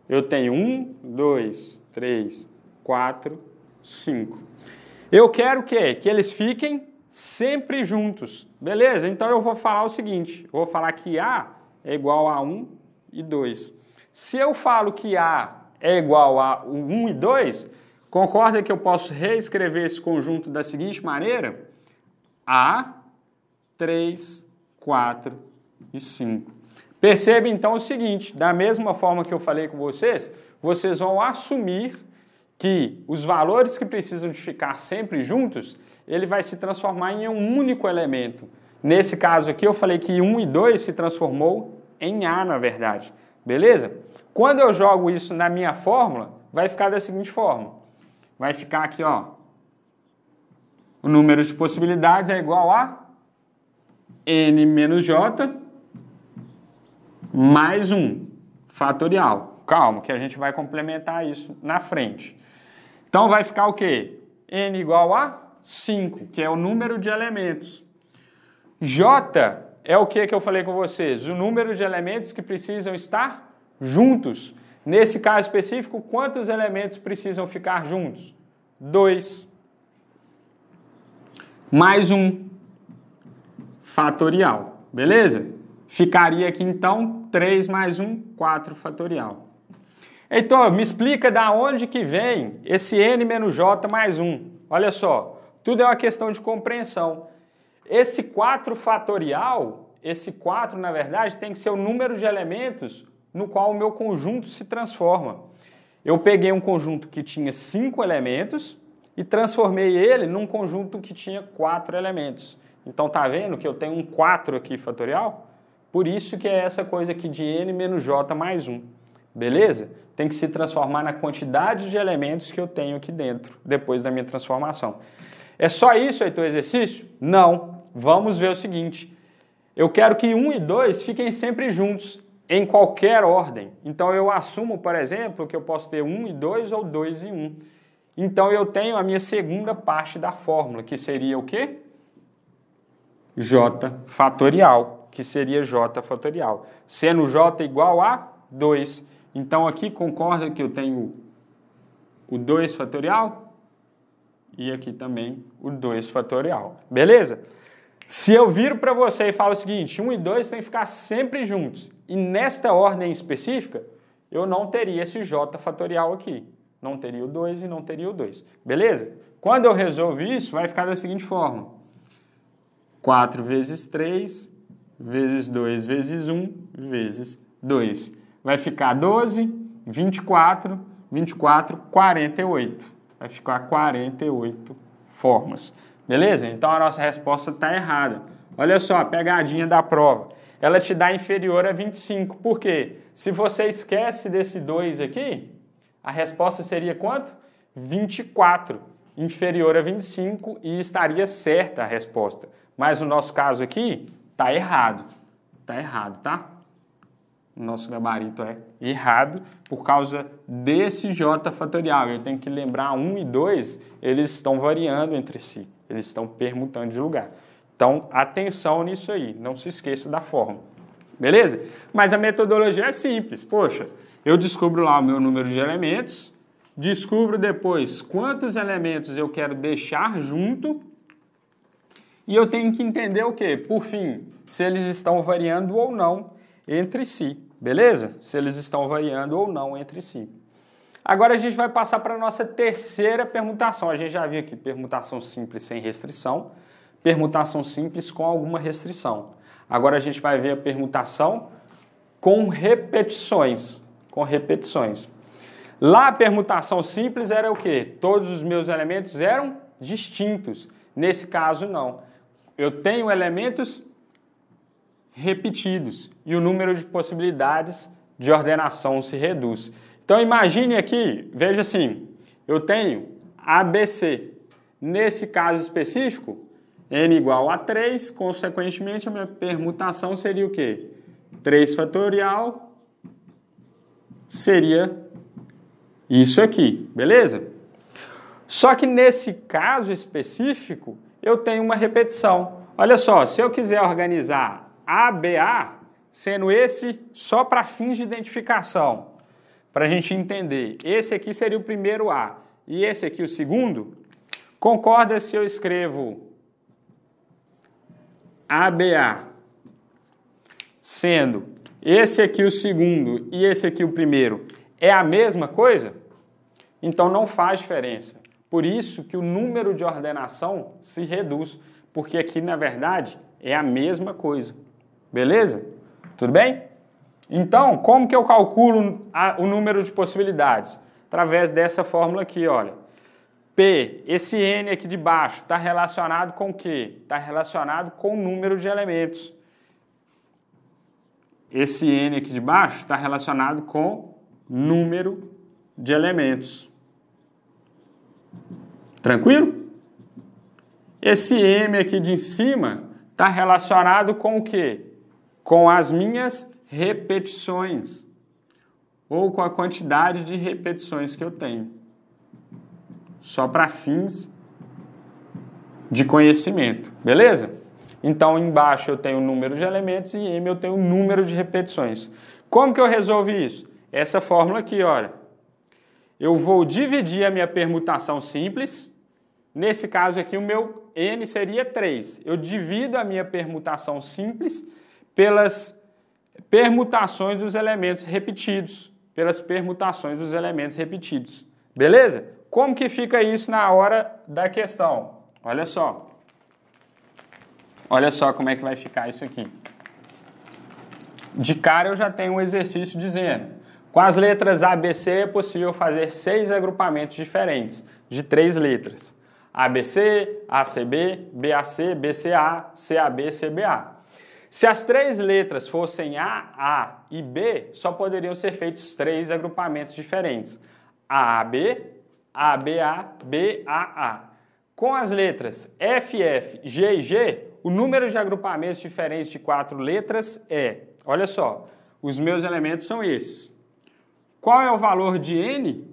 S1: Eu tenho um, dois, três, quatro, cinco. Eu quero que, que eles fiquem sempre juntos. Beleza? Então eu vou falar o seguinte: vou falar que A é igual a 1 e 2. Se eu falo que A é igual a 1 e 2, concorda que eu posso reescrever esse conjunto da seguinte maneira? A, 3, 4 e 5. Perceba então o seguinte: da mesma forma que eu falei com vocês, vocês vão assumir que os valores que precisam de ficar sempre juntos, ele vai se transformar em um único elemento. Nesse caso aqui, eu falei que 1 e 2 se transformou em A, na verdade. Beleza? Quando eu jogo isso na minha fórmula, vai ficar da seguinte forma. Vai ficar aqui, ó. O número de possibilidades é igual a n menos j mais um fatorial. Calma, que a gente vai complementar isso na frente. Então vai ficar o quê? n igual a 5, que é o número de elementos. J é o que que eu falei com vocês? O número de elementos que precisam estar juntos. Nesse caso específico, quantos elementos precisam ficar juntos? 2 mais 1 um. fatorial. Beleza? Ficaria aqui então 3 mais 1, 4 fatorial. Heitor, me explica da onde que vem esse n menos j mais 1. Olha só, tudo é uma questão de compreensão. Esse 4 fatorial, esse 4 na verdade tem que ser o número de elementos no qual o meu conjunto se transforma. Eu peguei um conjunto que tinha 5 elementos e transformei ele num conjunto que tinha 4 elementos. Então tá vendo que eu tenho um 4 aqui fatorial? Por isso que é essa coisa aqui de n menos j mais 1. Beleza? Tem que se transformar na quantidade de elementos que eu tenho aqui dentro, depois da minha transformação. É só isso, aí o exercício? Não. Vamos ver o seguinte. Eu quero que 1 e 2 fiquem sempre juntos, em qualquer ordem. Então eu assumo, por exemplo, que eu posso ter 1 e 2 ou 2 e 1. Então eu tenho a minha segunda parte da fórmula, que seria o quê? J fatorial que seria J fatorial. Sendo J igual a 2. Então aqui concorda que eu tenho o 2 fatorial e aqui também o 2 fatorial. Beleza? Se eu viro para você e falo o seguinte, 1 e 2 têm que ficar sempre juntos, e nesta ordem específica, eu não teria esse J fatorial aqui. Não teria o 2 e não teria o 2. Beleza? Quando eu resolvo isso, vai ficar da seguinte forma. 4 vezes 3 vezes 2 vezes 1 vezes 2. Vai ficar 12, 24, 24, 48. Vai ficar 48 formas. Beleza? Então a nossa resposta está errada. Olha só a pegadinha da prova. Ela te dá inferior a 25. Por quê? Se você esquece desse 2 aqui, a resposta seria quanto? 24, inferior a 25 e estaria certa a resposta. Mas no nosso caso aqui, Tá errado. Tá errado, tá? Nosso gabarito é errado por causa desse J fatorial. Eu tenho que lembrar 1 e 2, eles estão variando entre si, eles estão permutando de lugar. Então, atenção nisso aí, não se esqueça da forma. Beleza? Mas a metodologia é simples. Poxa, eu descubro lá o meu número de elementos, descubro depois quantos elementos eu quero deixar junto e eu tenho que entender o que, por fim, se eles estão variando ou não entre si, beleza? Se eles estão variando ou não entre si. Agora a gente vai passar para a nossa terceira permutação. A gente já viu aqui permutação simples sem restrição, permutação simples com alguma restrição. Agora a gente vai ver a permutação com repetições, com repetições. Lá a permutação simples era o quê? Todos os meus elementos eram distintos. Nesse caso não eu tenho elementos repetidos e o número de possibilidades de ordenação se reduz. Então imagine aqui, veja assim, eu tenho ABC. Nesse caso específico, n igual a 3, consequentemente a minha permutação seria o quê? 3 fatorial seria isso aqui, beleza? Só que nesse caso específico, eu tenho uma repetição. Olha só, se eu quiser organizar ABA, sendo esse só para fins de identificação, para a gente entender, esse aqui seria o primeiro A e esse aqui o segundo, concorda se eu escrevo ABA sendo esse aqui o segundo e esse aqui o primeiro é a mesma coisa? Então não faz diferença. Por isso que o número de ordenação se reduz, porque aqui na verdade é a mesma coisa. Beleza? Tudo bem? Então, como que eu calculo a, o número de possibilidades? Através dessa fórmula aqui, olha. P, esse N aqui de baixo, está relacionado com o quê? Está relacionado com o número de elementos. Esse N aqui de baixo está relacionado com número de elementos. Tranquilo? Esse M aqui de cima está relacionado com o quê? Com as minhas repetições ou com a quantidade de repetições que eu tenho. Só para fins de conhecimento, beleza? Então embaixo eu tenho o número de elementos e M eu tenho o número de repetições. Como que eu resolvo isso? Essa fórmula aqui, olha eu vou dividir a minha permutação simples. Nesse caso aqui, o meu n seria 3. Eu divido a minha permutação simples pelas permutações dos elementos repetidos. Pelas permutações dos elementos repetidos. Beleza? Como que fica isso na hora da questão? Olha só. Olha só como é que vai ficar isso aqui. De cara eu já tenho um exercício dizendo com as letras A, B, C é possível fazer seis agrupamentos diferentes, de três letras. ABC, ACB, BAC, BCA, CAB, CBA. Se as três letras fossem A, A e B, só poderiam ser feitos três agrupamentos diferentes: AAB, ABA, BAA. Com as letras F, F, G e G, o número de agrupamentos diferentes de quatro letras é, olha só, os meus elementos são esses. Qual é o valor de n?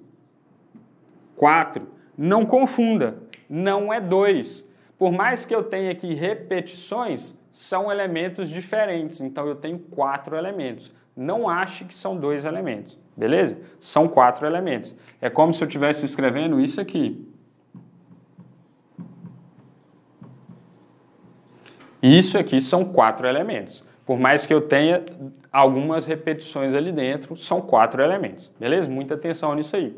S1: 4. Não confunda, não é 2. Por mais que eu tenha aqui repetições, são elementos diferentes. Então eu tenho quatro elementos. Não ache que são dois elementos, beleza? São quatro elementos. É como se eu estivesse escrevendo isso aqui. Isso aqui são quatro elementos. Por mais que eu tenha algumas repetições ali dentro, são quatro elementos. Beleza? Muita atenção nisso aí.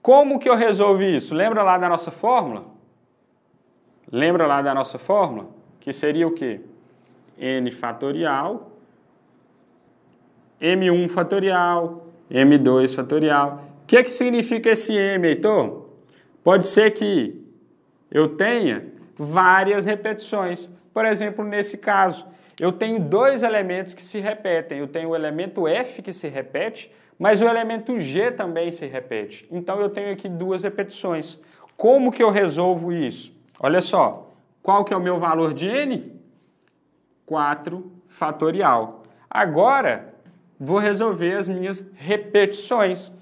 S1: Como que eu resolvo isso? Lembra lá da nossa fórmula? Lembra lá da nossa fórmula? Que seria o quê? N fatorial, M1 fatorial, M2 fatorial. O que, é que significa esse M, Heitor? Pode ser que eu tenha várias repetições. Por exemplo, nesse caso, eu tenho dois elementos que se repetem. Eu tenho o elemento F que se repete, mas o elemento G também se repete. Então eu tenho aqui duas repetições. Como que eu resolvo isso? Olha só, qual que é o meu valor de n? 4 fatorial. Agora, vou resolver as minhas repetições.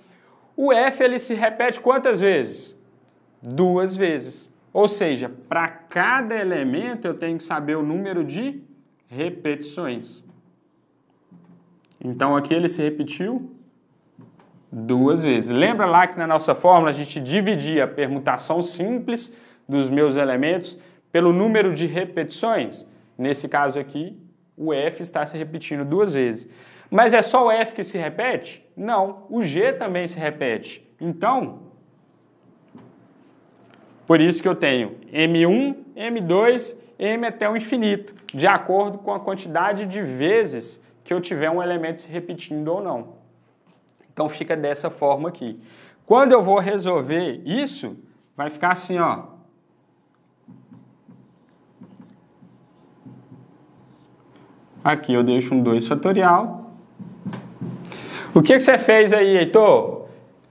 S1: O f ele se repete quantas vezes? Duas vezes. Ou seja, para cada elemento eu tenho que saber o número de repetições. Então aqui ele se repetiu duas vezes. Lembra lá que na nossa fórmula a gente dividia a permutação simples dos meus elementos pelo número de repetições? Nesse caso aqui, o F está se repetindo duas vezes. Mas é só o F que se repete? Não, o G também se repete. Então, por isso que eu tenho M1, M2 m até o infinito, de acordo com a quantidade de vezes que eu tiver um elemento se repetindo ou não. Então fica dessa forma aqui. Quando eu vou resolver isso, vai ficar assim, ó. Aqui eu deixo um 2 fatorial. O que, que você fez aí, Heitor?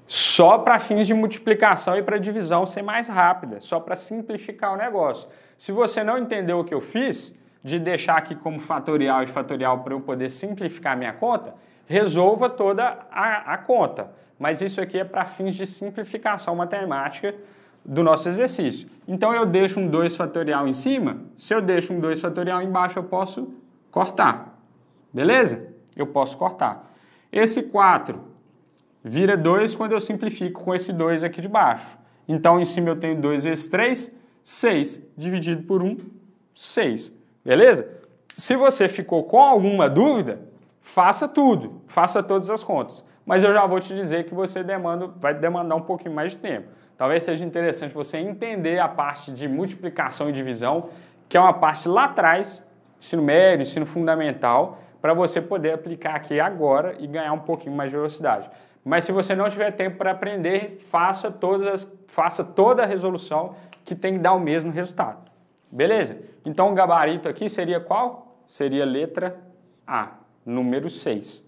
S1: Só para fins de multiplicação e para divisão ser mais rápida, só para simplificar o negócio. Se você não entendeu o que eu fiz, de deixar aqui como fatorial e fatorial para eu poder simplificar minha conta, resolva toda a, a conta. Mas isso aqui é para fins de simplificação matemática do nosso exercício. Então eu deixo um 2 fatorial em cima, se eu deixo um 2 fatorial embaixo, eu posso cortar. Beleza? Eu posso cortar. Esse 4 vira 2 quando eu simplifico com esse 2 aqui de baixo. Então em cima eu tenho 2 vezes 3, 6 dividido por 1, 6. Beleza? Se você ficou com alguma dúvida, faça tudo, faça todas as contas. Mas eu já vou te dizer que você demanda, vai demandar um pouquinho mais de tempo. Talvez seja interessante você entender a parte de multiplicação e divisão, que é uma parte lá atrás, ensino médio, ensino fundamental, para você poder aplicar aqui agora e ganhar um pouquinho mais de velocidade. Mas se você não tiver tempo para aprender, faça, todas as, faça toda a resolução que tem que dar o mesmo resultado. Beleza? Então o gabarito aqui seria qual? Seria letra A, número 6.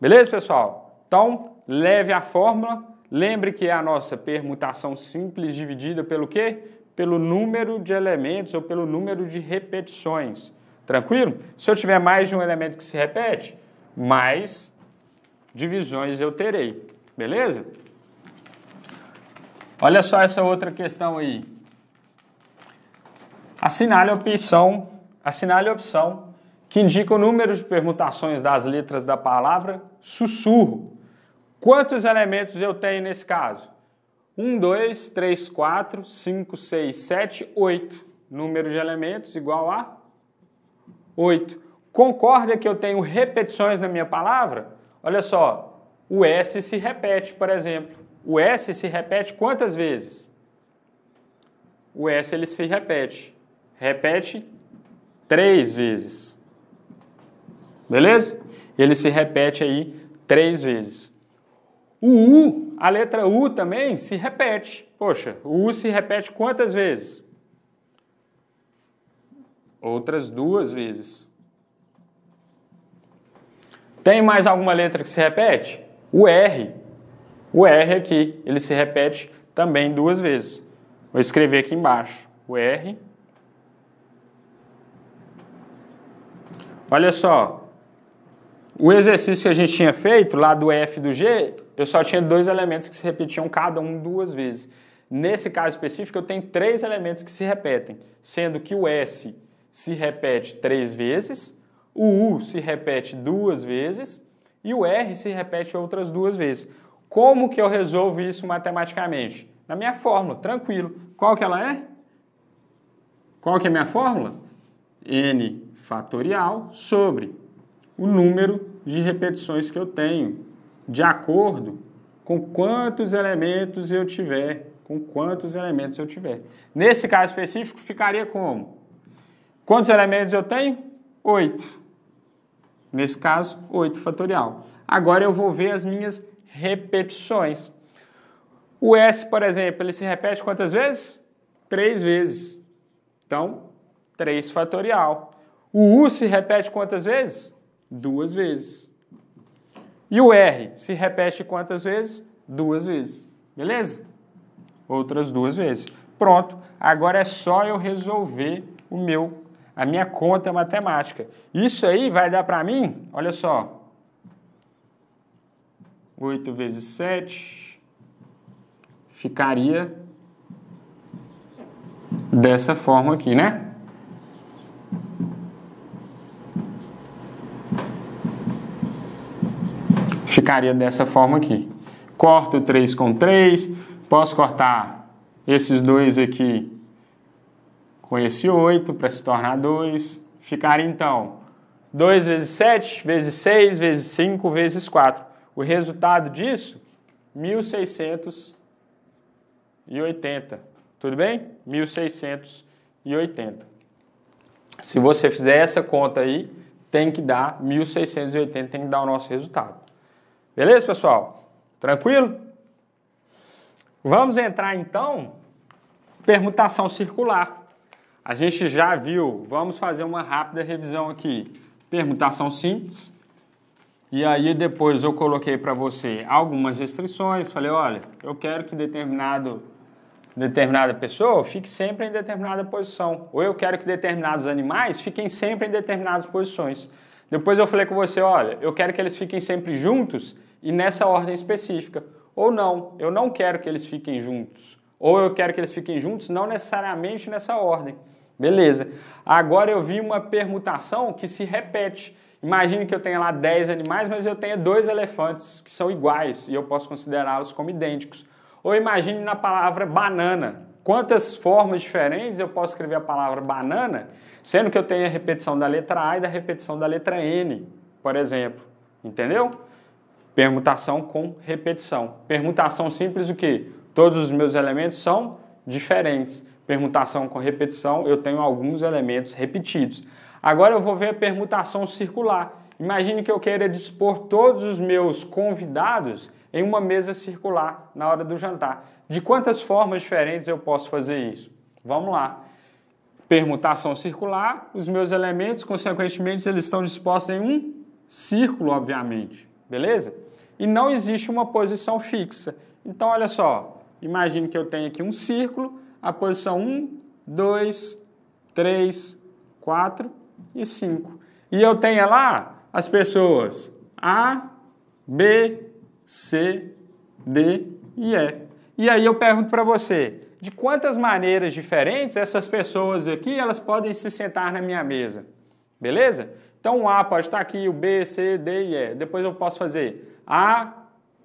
S1: Beleza, pessoal? Então, leve a fórmula. Lembre que é a nossa permutação simples dividida pelo quê? Pelo número de elementos ou pelo número de repetições. Tranquilo? Se eu tiver mais de um elemento que se repete, mais divisões eu terei. Beleza? Olha só essa outra questão aí. Assinale a opção, assinale a opção que indica o número de permutações das letras da palavra sussurro. Quantos elementos eu tenho nesse caso? 1, 2, 3, 4, 5, 6, 7, 8. Número de elementos igual a 8. Concorda que eu tenho repetições na minha palavra? Olha só, o S se repete, por exemplo. O S se repete quantas vezes? O S ele se repete repete três vezes. Beleza? Ele se repete aí três vezes. O U, a letra U também se repete. Poxa, o U se repete quantas vezes? Outras duas vezes. Tem mais alguma letra que se repete? O R. O R aqui, ele se repete também duas vezes. Vou escrever aqui embaixo. O R Olha só. O exercício que a gente tinha feito lá do F e do G, eu só tinha dois elementos que se repetiam cada um duas vezes. Nesse caso específico, eu tenho três elementos que se repetem, sendo que o S se repete três vezes, o U se repete duas vezes e o R se repete outras duas vezes. Como que eu resolvo isso matematicamente? Na minha fórmula, tranquilo. Qual que ela é? Qual que é a minha fórmula? N fatorial sobre o número de repetições que eu tenho, de acordo com quantos elementos eu tiver, com quantos elementos eu tiver. Nesse caso específico, ficaria como? Quantos elementos eu tenho? 8. Nesse caso, 8 fatorial. Agora eu vou ver as minhas repetições. O S, por exemplo, ele se repete quantas vezes? Três vezes. Então, 3 fatorial. O U se repete quantas vezes? Duas vezes. E o R se repete quantas vezes? Duas vezes. Beleza? Outras duas vezes. Pronto. Agora é só eu resolver o meu, a minha conta matemática. Isso aí vai dar para mim, olha só. 8 vezes 7 ficaria dessa forma aqui, né? ficaria dessa forma aqui. Corto 3 com 3, posso cortar esses dois aqui com esse 8 para se tornar 2. Ficaria então 2 vezes 7, vezes 6, vezes 5, vezes 4. O resultado disso, 1680. Tudo bem? 1680. Se você fizer essa conta aí, tem que dar 1680, tem que dar o nosso resultado. Beleza, pessoal? Tranquilo? Vamos entrar então permutação circular. A gente já viu, vamos fazer uma rápida revisão aqui. Permutação simples. E aí depois eu coloquei para você algumas restrições, falei, olha, eu quero que determinado determinada pessoa fique sempre em determinada posição, ou eu quero que determinados animais fiquem sempre em determinadas posições. Depois eu falei com você, olha, eu quero que eles fiquem sempre juntos e nessa ordem específica. Ou não, eu não quero que eles fiquem juntos. Ou eu quero que eles fiquem juntos, não necessariamente nessa ordem. Beleza. Agora eu vi uma permutação que se repete. Imagine que eu tenha lá 10 animais, mas eu tenha dois elefantes que são iguais e eu posso considerá-los como idênticos. Ou imagine na palavra banana. Quantas formas diferentes eu posso escrever a palavra banana, sendo que eu tenho a repetição da letra A e da repetição da letra N, por exemplo. Entendeu? Permutação com repetição. Permutação simples, o que? Todos os meus elementos são diferentes. Permutação com repetição, eu tenho alguns elementos repetidos. Agora eu vou ver a permutação circular. Imagine que eu queira dispor todos os meus convidados em uma mesa circular na hora do jantar. De quantas formas diferentes eu posso fazer isso? Vamos lá. Permutação circular, os meus elementos, consequentemente, eles estão dispostos em um círculo, obviamente. Beleza? e não existe uma posição fixa. Então, olha só, imagine que eu tenho aqui um círculo, a posição 1, 2, 3, 4 e 5. E eu tenho é lá as pessoas A, B, C, D e E. E aí eu pergunto para você, de quantas maneiras diferentes essas pessoas aqui elas podem se sentar na minha mesa? Beleza? Então o A pode estar aqui, o B, C, D e E. Depois eu posso fazer a,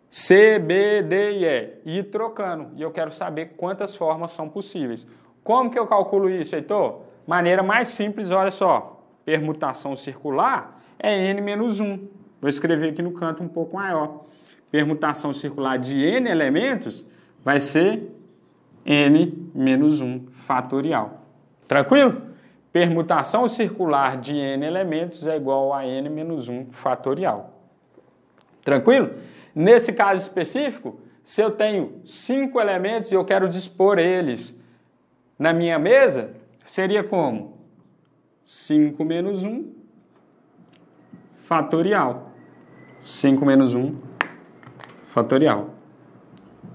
S1: C, B, D e E, e trocando. E eu quero saber quantas formas são possíveis. Como que eu calculo isso, Heitor? Maneira mais simples, olha só. Permutação circular é n menos 1. Vou escrever aqui no canto um pouco maior. Permutação circular de n elementos vai ser n menos 1 fatorial. Tranquilo? Permutação circular de n elementos é igual a n menos 1 fatorial. Tranquilo? Nesse caso específico, se eu tenho cinco elementos e eu quero dispor eles na minha mesa, seria como? 5 menos 1 fatorial. 5 menos 1 fatorial.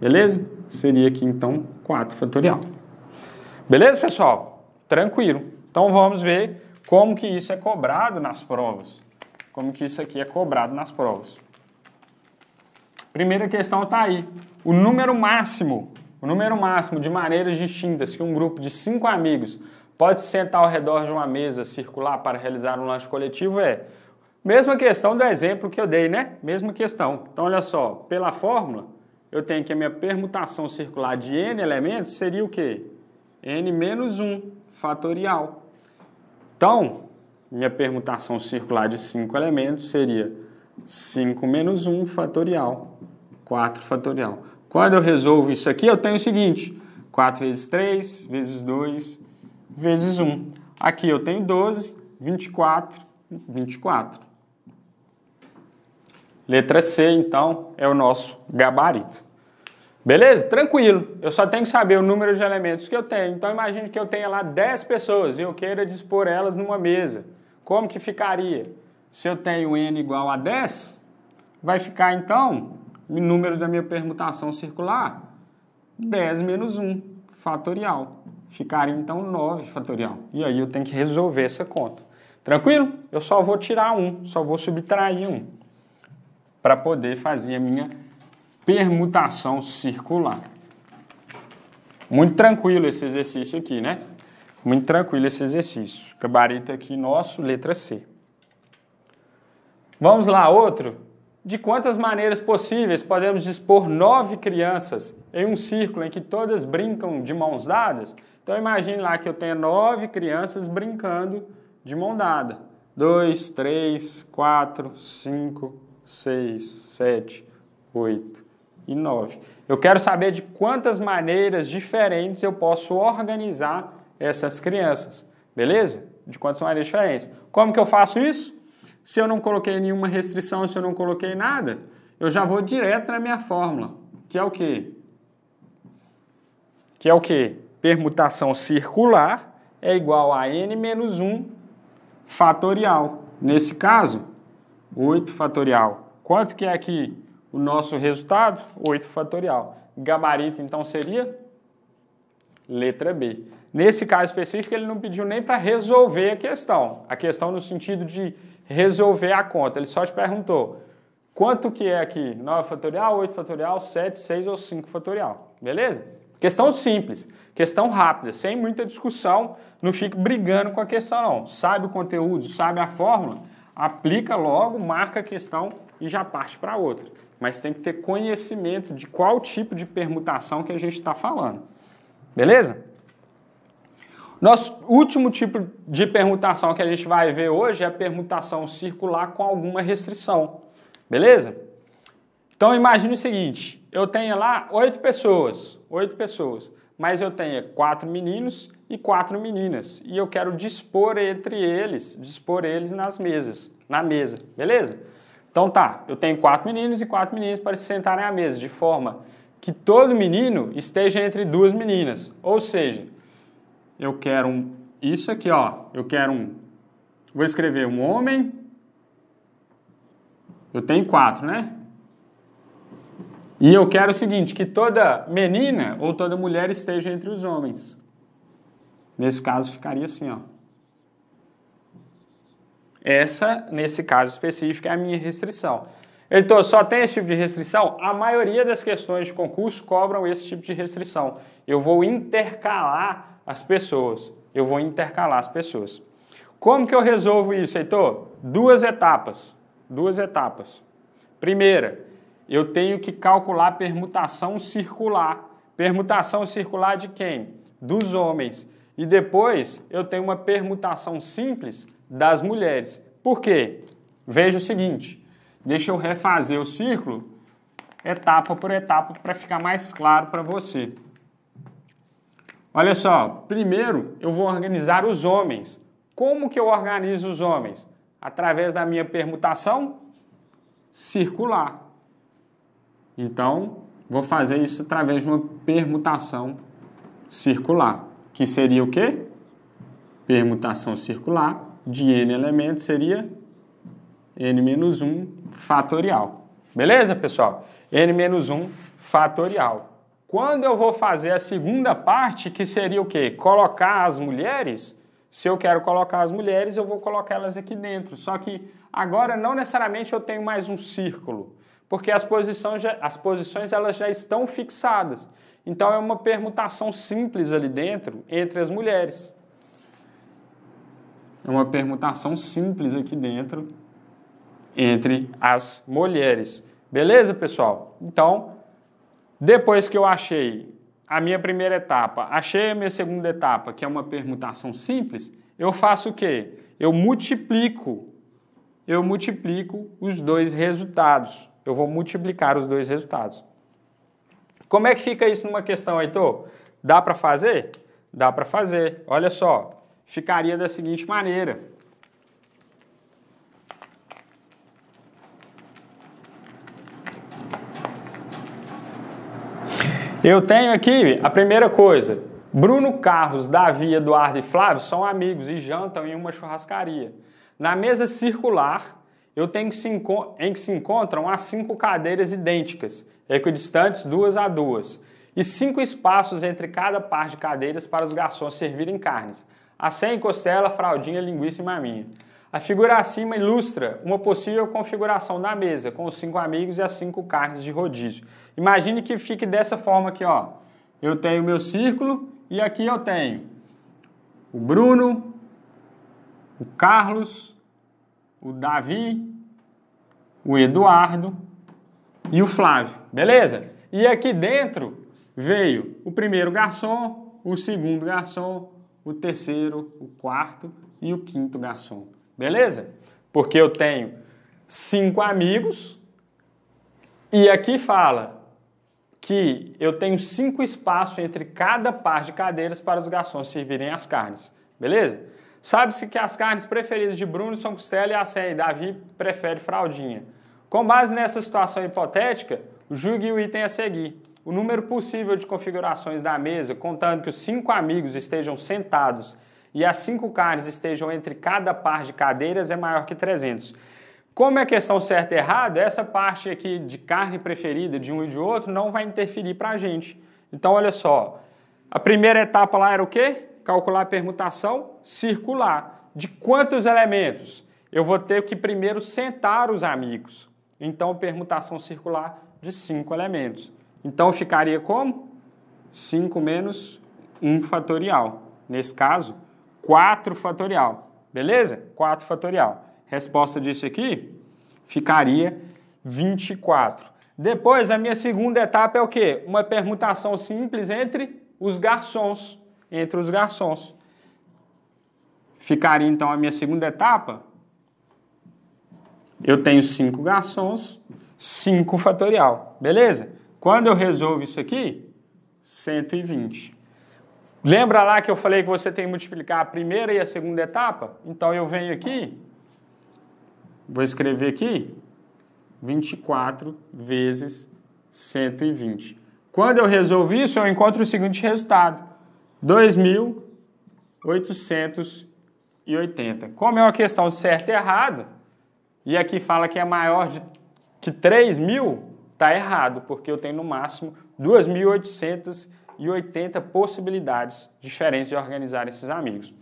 S1: Beleza? Seria aqui então 4 fatorial. Beleza, pessoal? Tranquilo. Então vamos ver como que isso é cobrado nas provas. Como que isso aqui é cobrado nas provas. Primeira questão está aí. O número máximo, o número máximo de maneiras distintas que um grupo de cinco amigos pode se sentar ao redor de uma mesa circular para realizar um lanche coletivo é mesma questão do exemplo que eu dei, né? Mesma questão. Então olha só, pela fórmula, eu tenho que a minha permutação circular de n elementos seria o quê? n menos 1 fatorial. Então, minha permutação circular de 5 elementos seria 5 menos 1 fatorial, 4 fatorial. Quando eu resolvo isso aqui, eu tenho o seguinte, 4 vezes 3, vezes 2, vezes 1. Aqui eu tenho 12, 24, 24. Letra C, então, é o nosso gabarito. Beleza? Tranquilo. Eu só tenho que saber o número de elementos que eu tenho. Então, imagine que eu tenha lá 10 pessoas e eu queira dispor elas numa mesa. Como que ficaria? se eu tenho n igual a 10, vai ficar então o número da minha permutação circular 10 menos 1 fatorial. Ficaria então 9 fatorial. E aí eu tenho que resolver essa conta. Tranquilo? Eu só vou tirar 1, só vou subtrair 1 para poder fazer a minha permutação circular. Muito tranquilo esse exercício aqui, né? Muito tranquilo esse exercício. Gabarito aqui nosso, letra C. Vamos lá, outro. De quantas maneiras possíveis podemos dispor nove crianças em um círculo em que todas brincam de mãos dadas? Então imagine lá que eu tenho nove crianças brincando de mão dada. Dois, três, quatro, cinco, seis, sete, oito e nove. Eu quero saber de quantas maneiras diferentes eu posso organizar essas crianças, beleza? De quantas maneiras diferentes. Como que eu faço isso? Se eu não coloquei nenhuma restrição, se eu não coloquei nada, eu já vou direto na minha fórmula, que é o quê? Que é o quê? Permutação circular é igual a n menos 1 fatorial. Nesse caso, 8 fatorial. Quanto que é aqui o nosso resultado? 8 fatorial. Gabarito, então, seria letra B. Nesse caso específico, ele não pediu nem para resolver a questão. A questão no sentido de resolver a conta. Ele só te perguntou quanto que é aqui? 9 fatorial, 8 fatorial, 7, 6 ou 5 fatorial. Beleza? Questão simples, questão rápida, sem muita discussão, não fique brigando com a questão não. Sabe o conteúdo, sabe a fórmula, aplica logo, marca a questão e já parte para outra. Mas tem que ter conhecimento de qual tipo de permutação que a gente está falando. Beleza? Nosso último tipo de permutação que a gente vai ver hoje é a permutação circular com alguma restrição. Beleza? Então imagine o seguinte: eu tenho lá oito pessoas, oito pessoas, mas eu tenho quatro meninos e quatro meninas e eu quero dispor entre eles, dispor eles nas mesas, na mesa, beleza? Então tá, eu tenho quatro meninos e quatro meninas para se sentarem à mesa de forma que todo menino esteja entre duas meninas, ou seja, eu quero um, isso aqui, ó, eu quero um, vou escrever um homem, eu tenho quatro, né? E eu quero o seguinte, que toda menina ou toda mulher esteja entre os homens. Nesse caso ficaria assim, ó. Essa, nesse caso específico, é a minha restrição. Então, só tem esse tipo de restrição? A maioria das questões de concurso cobram esse tipo de restrição. Eu vou intercalar as pessoas. Eu vou intercalar as pessoas. Como que eu resolvo isso, Heitor? Duas etapas. Duas etapas. Primeira, eu tenho que calcular a permutação circular. Permutação circular de quem? Dos homens. E depois eu tenho uma permutação simples das mulheres. Por quê? Veja o seguinte: deixa eu refazer o círculo etapa por etapa para ficar mais claro para você. Olha só, primeiro eu vou organizar os homens. Como que eu organizo os homens? Através da minha permutação circular. Então, vou fazer isso através de uma permutação circular, que seria o quê? Permutação circular de n elementos seria n-1 fatorial. Beleza, pessoal? n-1 fatorial. Quando eu vou fazer a segunda parte, que seria o quê? Colocar as mulheres. Se eu quero colocar as mulheres, eu vou colocar elas aqui dentro. Só que agora não necessariamente eu tenho mais um círculo, porque as posições, já, as posições elas já estão fixadas. Então é uma permutação simples ali dentro entre as mulheres. É uma permutação simples aqui dentro entre as mulheres. Beleza, pessoal? Então, depois que eu achei a minha primeira etapa, achei a minha segunda etapa, que é uma permutação simples, eu faço o quê? Eu multiplico, eu multiplico os dois resultados. Eu vou multiplicar os dois resultados. Como é que fica isso numa questão, Heitor? Dá para fazer? Dá para fazer. Olha só, ficaria da seguinte maneira. Eu tenho aqui a primeira coisa. Bruno Carlos, Davi, Eduardo e Flávio são amigos e jantam em uma churrascaria. Na mesa circular, eu tenho que se em que se encontram as cinco cadeiras idênticas, equidistantes duas a duas, e cinco espaços entre cada par de cadeiras para os garçons servirem carnes. A sem costela, fraldinha, linguiça e maminha. A figura acima ilustra uma possível configuração da mesa, com os cinco amigos e as cinco carnes de rodízio. Imagine que fique dessa forma aqui, ó. Eu tenho meu círculo e aqui eu tenho o Bruno, o Carlos, o Davi, o Eduardo e o Flávio, beleza? E aqui dentro veio o primeiro garçom, o segundo garçom, o terceiro, o quarto e o quinto garçom, beleza? Porque eu tenho cinco amigos e aqui fala que eu tenho cinco espaços entre cada par de cadeiras para os garçons servirem as carnes, beleza? Sabe-se que as carnes preferidas de Bruno são costela e a Céia e Davi prefere fraldinha. Com base nessa situação hipotética, julgue o item a seguir. O número possível de configurações da mesa, contando que os cinco amigos estejam sentados e as cinco carnes estejam entre cada par de cadeiras, é maior que 300. Como é questão certa e errada, essa parte aqui de carne preferida de um e de outro não vai interferir para a gente. Então, olha só, a primeira etapa lá era o quê? Calcular a permutação circular. De quantos elementos? Eu vou ter que primeiro sentar os amigos. Então, permutação circular de cinco elementos. Então, ficaria como? 5 menos 1 fatorial. Nesse caso, 4 fatorial. Beleza? 4 fatorial resposta disso aqui ficaria 24. Depois, a minha segunda etapa é o quê? Uma permutação simples entre os garçons. Entre os garçons. Ficaria, então, a minha segunda etapa. Eu tenho 5 garçons, 5 fatorial. Beleza? Quando eu resolvo isso aqui, 120. Lembra lá que eu falei que você tem que multiplicar a primeira e a segunda etapa? Então, eu venho aqui Vou escrever aqui 24 vezes 120. Quando eu resolvo isso, eu encontro o seguinte resultado: 2.880. Como é uma questão certa e errada, e aqui fala que é maior de que 3.000, mil, está errado, porque eu tenho no máximo 2.880 possibilidades diferentes de organizar esses amigos.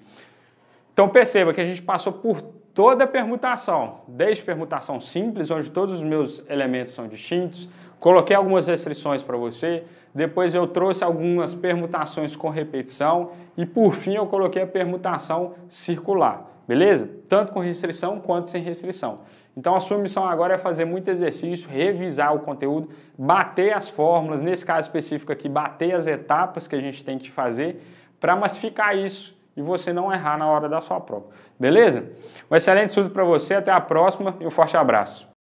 S1: Então perceba que a gente passou por toda permutação, desde permutação simples, onde todos os meus elementos são distintos, coloquei algumas restrições para você, depois eu trouxe algumas permutações com repetição e por fim eu coloquei a permutação circular, beleza? Tanto com restrição quanto sem restrição. Então a sua missão agora é fazer muito exercício, revisar o conteúdo, bater as fórmulas, nesse caso específico aqui, bater as etapas que a gente tem que fazer para massificar isso e você não errar na hora da sua prova. Beleza? Um excelente estudo para você, até a próxima e um forte abraço.